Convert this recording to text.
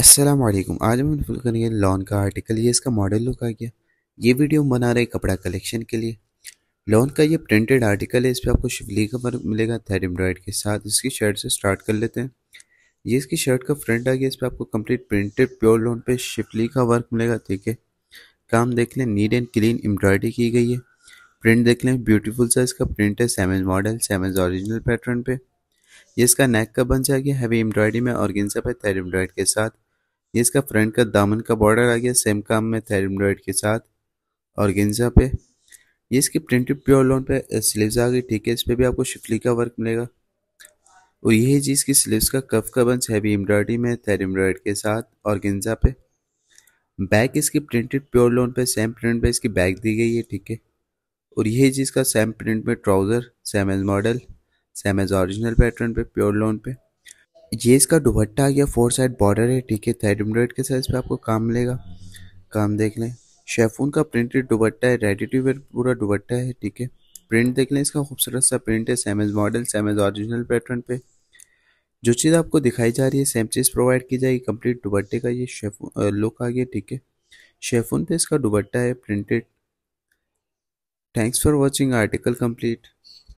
अस्सलाम वालेकुम आज हम फुल करेंगे लॉन का आर्टिकल ये इसका मॉडल लुक आ गया ये वीडियो हम बना रहे हैं कपड़ा कलेक्शन के लिए लॉन का ये प्रिंटेड आर्टिकल है इस पर आपको शिवली का वर्क मिलेगा थर्ड एम्ब्रॉयड के साथ इसकी शर्ट से स्टार्ट कर लेते हैं ये इसकी शर्ट का फ्रंट आ गया इस पर आपको कंप्लीट प्रिंटेड प्योर लॉन पे शिवली का वर्क मिलेगा ठीक है काम देख लें नीट एंड क्लीन एम्ब्रॉयडरी की गई है प्रिंट देख लें ब्यूटीफुल सा इसका प्रिंट है seven model seven original pattern पर ये इसका नेक का बन जाएगा हैवी एम्ब्रॉयडरी में और गिनसा पे थर्ड एम्ब्रॉयड के साथ ये इसका फ्रंट का दामन का बॉर्डर आ गया सेम काम में थे एम्ब्रॉयड के साथ और गेंजा पे ये इसकी प्रिंटेड प्योर लोन पे स्लीव्स आ गई ठीक है इस पर भी आपको शिफली का वर्क मिलेगा और यही चीज़ की स्लीव्स का कफ का बंस हैवी एम्ब्रॉयडरी में थैर एम्ब्रॉयड के साथ और गेंजा पे बैक इसकी प्रिंटेड प्योर लोन पे सेम प्रिंट पे इसकी बैक दी गई है ठीक है और यही चीज़ का सेम प्रिंट में trouser same as model same as original pattern पे प्योर लोन पे ये इसका दुपट्टा गया फोर साइड बॉर्डर है ठीक है थर्ड एम्ब्रॉयड के साइज पे आपको काम मिलेगा काम देख लें शेफून का प्रिंटेड दुपट्टा है रेडी टू वेयर पूरा दुपट्टा है ठीक है प्रिंट देख लें इसका खूबसूरत सा प्रिंट है same as model same as original pattern पे जो चीज़ आपको दिखाई जा रही है सेम चीज़ प्रोवाइड की जाएगी कंप्लीट दुपट्टे का ये शेफून लुक आ गया ठीक है शेफून पे इसका दुपट्टा है printed thanks for watching article complete